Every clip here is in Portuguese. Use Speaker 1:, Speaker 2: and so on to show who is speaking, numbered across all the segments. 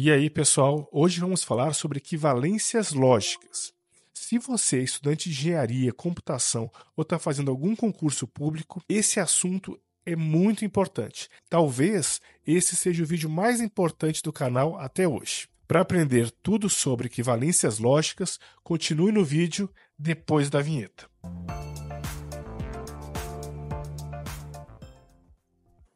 Speaker 1: E aí, pessoal, hoje vamos falar sobre equivalências lógicas. Se você é estudante de engenharia, computação ou está fazendo algum concurso público, esse assunto é muito importante. Talvez esse seja o vídeo mais importante do canal até hoje. Para aprender tudo sobre equivalências lógicas, continue no vídeo depois da vinheta.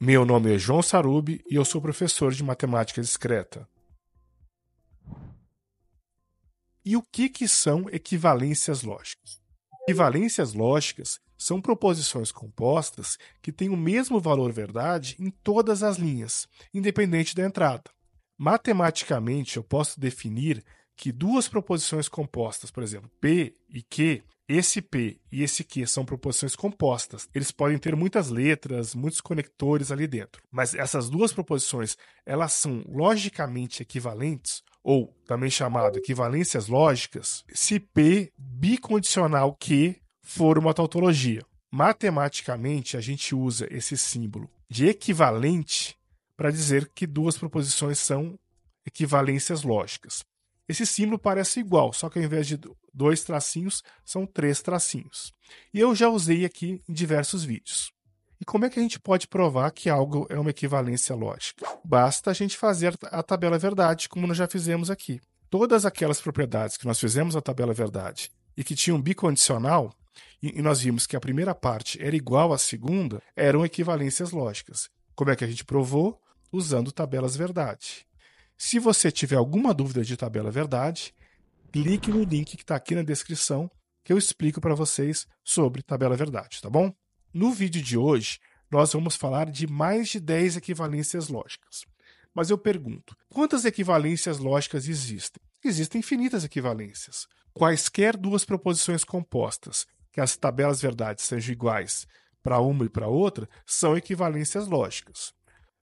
Speaker 1: Meu nome é João Sarubi e eu sou professor de matemática discreta. E o que, que são equivalências lógicas? Equivalências lógicas são proposições compostas que têm o mesmo valor verdade em todas as linhas, independente da entrada. Matematicamente, eu posso definir que duas proposições compostas, por exemplo, P e Q, esse P e esse Q são proposições compostas. Eles podem ter muitas letras, muitos conectores ali dentro. Mas essas duas proposições, elas são logicamente equivalentes ou também chamado equivalências lógicas, se P bicondicional Q for uma tautologia. Matematicamente, a gente usa esse símbolo de equivalente para dizer que duas proposições são equivalências lógicas. Esse símbolo parece igual, só que ao invés de dois tracinhos, são três tracinhos. E eu já usei aqui em diversos vídeos. E como é que a gente pode provar que algo é uma equivalência lógica? Basta a gente fazer a tabela verdade, como nós já fizemos aqui. Todas aquelas propriedades que nós fizemos a tabela verdade e que tinham bicondicional, e nós vimos que a primeira parte era igual à segunda, eram equivalências lógicas. Como é que a gente provou? Usando tabelas verdade. Se você tiver alguma dúvida de tabela verdade, clique no link que está aqui na descrição que eu explico para vocês sobre tabela verdade, tá bom? No vídeo de hoje, nós vamos falar de mais de 10 equivalências lógicas. Mas eu pergunto: quantas equivalências lógicas existem? Existem infinitas equivalências. Quaisquer duas proposições compostas, que as tabelas verdades sejam iguais para uma e para outra, são equivalências lógicas.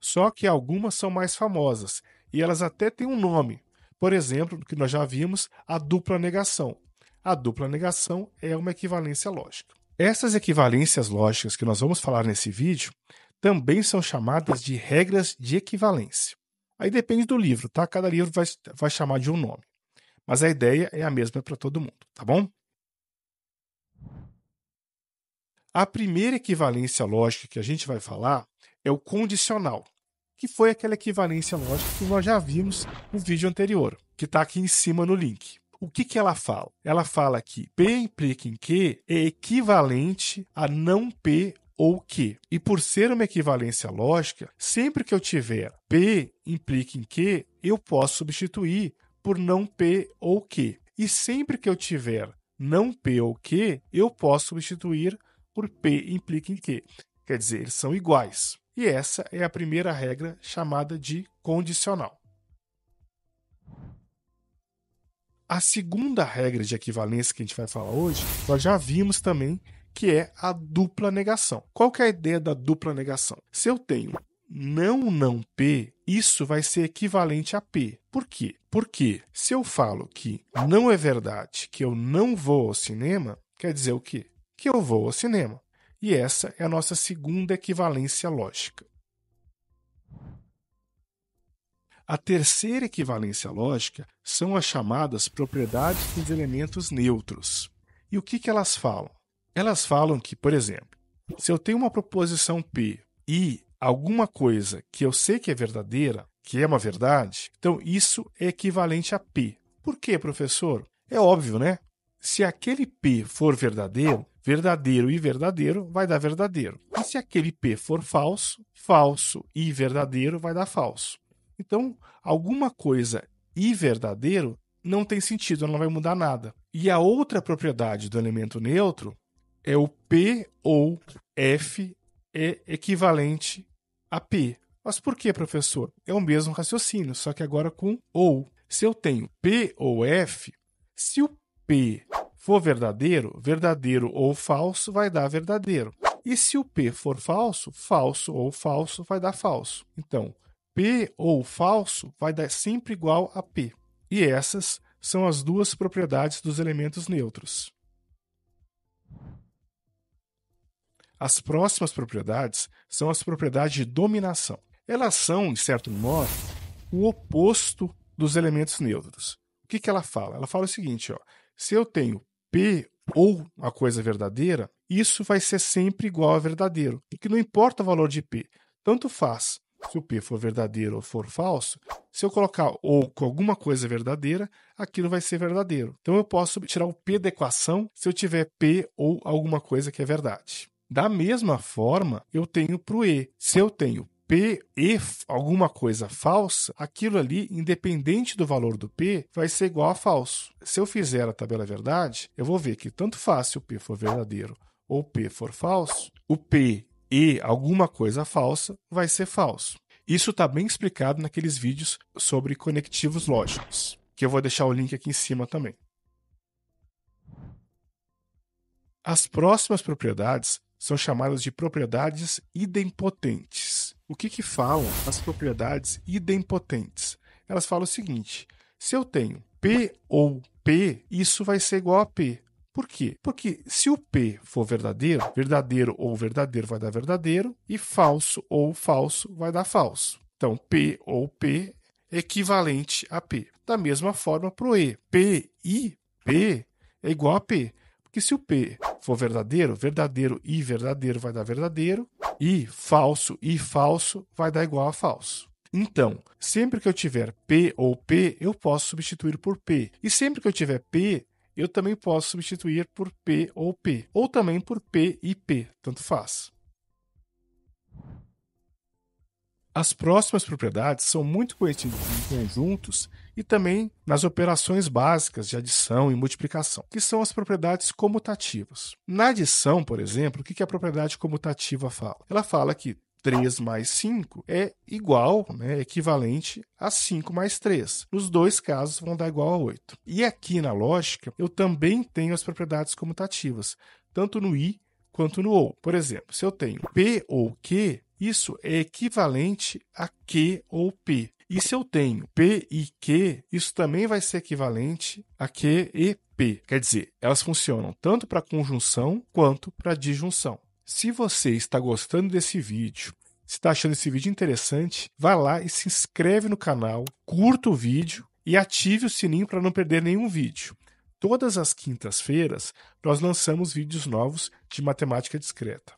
Speaker 1: Só que algumas são mais famosas e elas até têm um nome. Por exemplo, que nós já vimos, a dupla negação. A dupla negação é uma equivalência lógica. Essas equivalências lógicas que nós vamos falar nesse vídeo também são chamadas de regras de equivalência. Aí depende do livro, tá? Cada livro vai, vai chamar de um nome. Mas a ideia é a mesma para todo mundo, tá bom? A primeira equivalência lógica que a gente vai falar é o condicional, que foi aquela equivalência lógica que nós já vimos no vídeo anterior, que está aqui em cima no link. O que, que ela fala? Ela fala que P implica em Q é equivalente a não P ou Q. E por ser uma equivalência lógica, sempre que eu tiver P implica em Q, eu posso substituir por não P ou Q. E sempre que eu tiver não P ou Q, eu posso substituir por P implica em Q. Quer dizer, eles são iguais. E essa é a primeira regra chamada de condicional. A segunda regra de equivalência que a gente vai falar hoje, nós já vimos também que é a dupla negação. Qual que é a ideia da dupla negação? Se eu tenho não não P, isso vai ser equivalente a P. Por quê? Porque se eu falo que não é verdade, que eu não vou ao cinema, quer dizer o quê? Que eu vou ao cinema. E essa é a nossa segunda equivalência lógica. A terceira equivalência lógica são as chamadas propriedades dos elementos neutros. E o que, que elas falam? Elas falam que, por exemplo, se eu tenho uma proposição P e alguma coisa que eu sei que é verdadeira, que é uma verdade, então isso é equivalente a P. Por quê, professor? É óbvio, né? Se aquele P for verdadeiro, verdadeiro e verdadeiro vai dar verdadeiro. E se aquele P for falso, falso e verdadeiro vai dar falso. Então, alguma coisa e verdadeiro não tem sentido, ela não vai mudar nada. E a outra propriedade do elemento neutro é o P ou F é equivalente a P. Mas por que, professor? É o mesmo raciocínio, só que agora com ou. Se eu tenho P ou F, se o P for verdadeiro, verdadeiro ou falso vai dar verdadeiro. E se o P for falso, falso ou falso vai dar falso. Então, P ou falso vai dar sempre igual a P. E essas são as duas propriedades dos elementos neutros. As próximas propriedades são as propriedades de dominação. Elas são, de certo modo, o oposto dos elementos neutros. O que, que ela fala? Ela fala o seguinte: ó, se eu tenho P ou a coisa verdadeira, isso vai ser sempre igual a verdadeiro, e que não importa o valor de P. Tanto faz se o P for verdadeiro ou for falso, se eu colocar ou com alguma coisa verdadeira, aquilo vai ser verdadeiro. Então eu posso tirar o P da equação se eu tiver P ou alguma coisa que é verdade. Da mesma forma, eu tenho para o E. Se eu tenho P e alguma coisa falsa, aquilo ali, independente do valor do P, vai ser igual a falso. Se eu fizer a tabela verdade, eu vou ver que tanto faz se o P for verdadeiro ou P for falso, o P e alguma coisa falsa, vai ser falso. Isso está bem explicado naqueles vídeos sobre conectivos lógicos, que eu vou deixar o link aqui em cima também. As próximas propriedades são chamadas de propriedades idempotentes. O que, que falam as propriedades idempotentes? Elas falam o seguinte: se eu tenho P ou P, isso vai ser igual a P. Por quê? Porque se o P for verdadeiro, verdadeiro ou verdadeiro vai dar verdadeiro, e falso ou falso vai dar falso. Então, P ou P é equivalente a P. Da mesma forma para o E. P, e P é igual a P. Porque se o P for verdadeiro, verdadeiro e verdadeiro vai dar verdadeiro, e falso e falso vai dar igual a falso. Então, sempre que eu tiver P ou P, eu posso substituir por P. E sempre que eu tiver P, eu também posso substituir por P ou P, ou também por P e P, tanto faz. As próximas propriedades são muito conhecidas em conjuntos e também nas operações básicas de adição e multiplicação, que são as propriedades comutativas. Na adição, por exemplo, o que a propriedade comutativa fala? Ela fala que 3 mais 5 é igual, né, equivalente a 5 mais 3. Nos dois casos vão dar igual a 8. E aqui na lógica, eu também tenho as propriedades comutativas, tanto no i quanto no ou. Por exemplo, se eu tenho p ou q, isso é equivalente a q ou p. E se eu tenho P e Q, isso também vai ser equivalente a Q e P. Quer dizer, elas funcionam tanto para conjunção quanto para disjunção. Se você está gostando desse vídeo, se está achando esse vídeo interessante, vá lá e se inscreve no canal, curta o vídeo e ative o sininho para não perder nenhum vídeo. Todas as quintas-feiras nós lançamos vídeos novos de matemática discreta.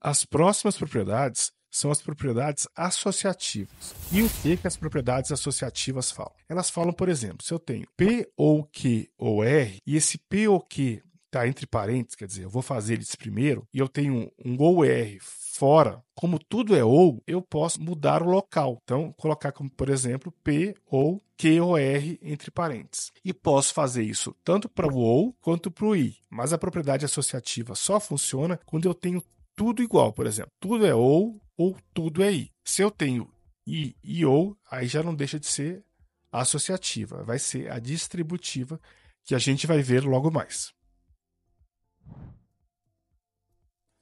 Speaker 1: As próximas propriedades são as propriedades associativas. E o que, que as propriedades associativas falam? Elas falam, por exemplo, se eu tenho P ou Q ou R e esse P ou Q está entre parênteses, quer dizer, eu vou fazer eles primeiro e eu tenho um OR fora, como tudo é ou, eu posso mudar o local. Então, colocar como, por exemplo, P ou QOR entre parênteses. E posso fazer isso tanto para o ou quanto para o i. Mas a propriedade associativa só funciona quando eu tenho tudo igual, por exemplo, tudo é ou ou tudo é i. Se eu tenho i e ou, aí já não deixa de ser associativa, vai ser a distributiva que a gente vai ver logo mais.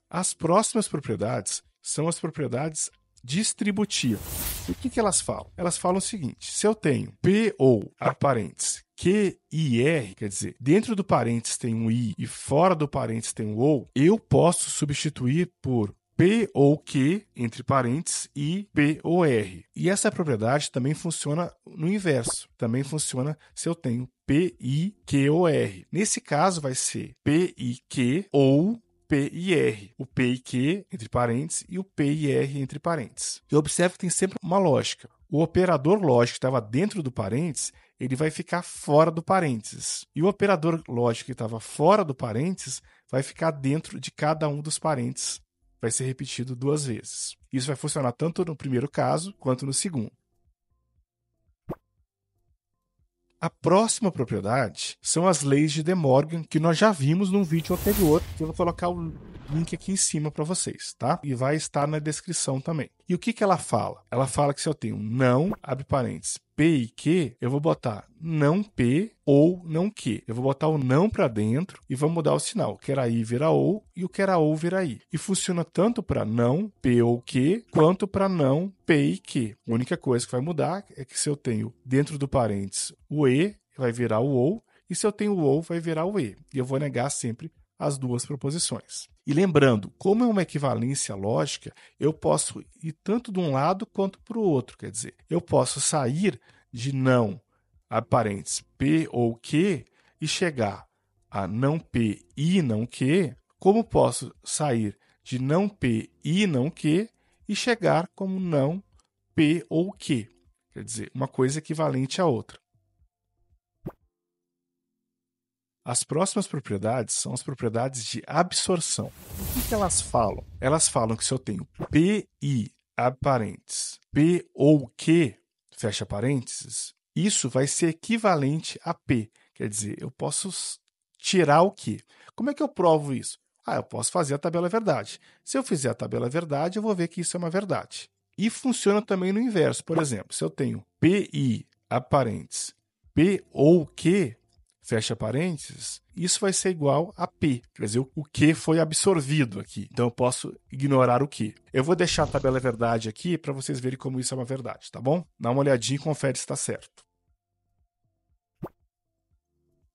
Speaker 1: As próximas propriedades são as propriedades distributivas. E o que, que elas falam? Elas falam o seguinte: se eu tenho P ou a parênteses Q e R, quer dizer, dentro do parênteses tem um I e fora do parênteses tem um OU, eu posso substituir por P ou Q, entre parênteses, e P ou R. E essa propriedade também funciona no inverso. Também funciona se eu tenho P, I, Q ou R. Nesse caso, vai ser P, I, Q ou P e R, o P e Q entre parênteses e o P e R entre parênteses. E observe que tem sempre uma lógica. O operador lógico que estava dentro do parênteses, ele vai ficar fora do parênteses. E o operador lógico que estava fora do parênteses vai ficar dentro de cada um dos parênteses. Vai ser repetido duas vezes. Isso vai funcionar tanto no primeiro caso quanto no segundo. A próxima propriedade são as leis de De Morgan, que nós já vimos num vídeo anterior, que eu vou colocar o link aqui em cima para vocês, tá? E vai estar na descrição também. E o que, que ela fala? Ela fala que se eu tenho não, abre parênteses, P e Q, eu vou botar não P ou não Q. Eu vou botar o não para dentro e vou mudar o sinal. O era i vira ou e o era ou vira I. E funciona tanto para não P ou Q quanto para não P e Q. A única coisa que vai mudar é que se eu tenho dentro do parênteses o E, vai virar o ou, e se eu tenho o ou, vai virar o E. E eu vou negar sempre as duas proposições. E lembrando, como é uma equivalência lógica, eu posso ir tanto de um lado quanto para o outro. Quer dizer, eu posso sair de não parênteses P ou Q e chegar a não P e não Q, como posso sair de não P e não Q e chegar como não P ou Q. Quer dizer, uma coisa equivalente à outra. As próximas propriedades são as propriedades de absorção. O que, elas falam? Elas falam que se eu tenho P abre parênteses, P ou Q, fecha parênteses, isso vai ser equivalente a P. Quer dizer, eu posso tirar o Q. Como é que eu provo isso? Ah, eu posso fazer a tabela verdade. Se eu fizer a tabela verdade, eu vou ver que isso é uma verdade. E funciona também no inverso. Por exemplo, se eu tenho P abre parênteses, P ou Q, fecha parênteses, isso vai ser igual a P, quer dizer, o que foi absorvido aqui. Então eu posso ignorar o que. Eu vou deixar a tabela verdade aqui para vocês verem como isso é uma verdade, tá bom? Dá uma olhadinha e confere se está certo.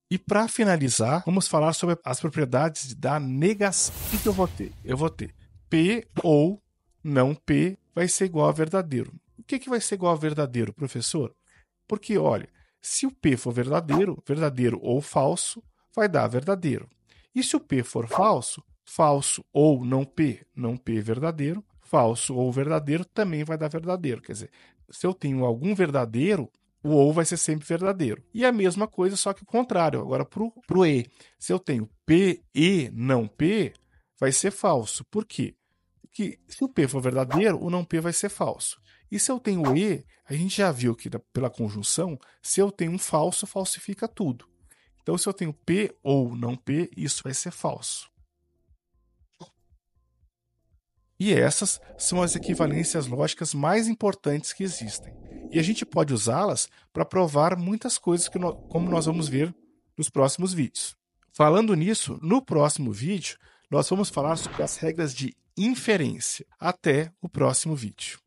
Speaker 1: E para finalizar, vamos falar sobre as propriedades da negação. O que eu vou ter? Eu vou ter P ou não P vai ser igual a verdadeiro. O que, que vai ser igual a verdadeiro, professor? Porque, olha, se o P for verdadeiro, verdadeiro ou falso, vai dar verdadeiro. E se o P for falso, falso ou não P, não P verdadeiro, falso ou verdadeiro também vai dar verdadeiro. Quer dizer, se eu tenho algum verdadeiro, o ou vai ser sempre verdadeiro. E a mesma coisa, só que o contrário, agora para o E. Se eu tenho P, E, não P, vai ser falso. Por quê? Porque se o P for verdadeiro, o não P vai ser falso. E se eu tenho E, a gente já viu que pela conjunção, se eu tenho um falso, falsifica tudo. Então, se eu tenho P ou não P, isso vai ser falso. E essas são as equivalências lógicas mais importantes que existem. E a gente pode usá-las para provar muitas coisas, que nós, como nós vamos ver nos próximos vídeos. Falando nisso, no próximo vídeo, nós vamos falar sobre as regras de inferência. Até o próximo vídeo.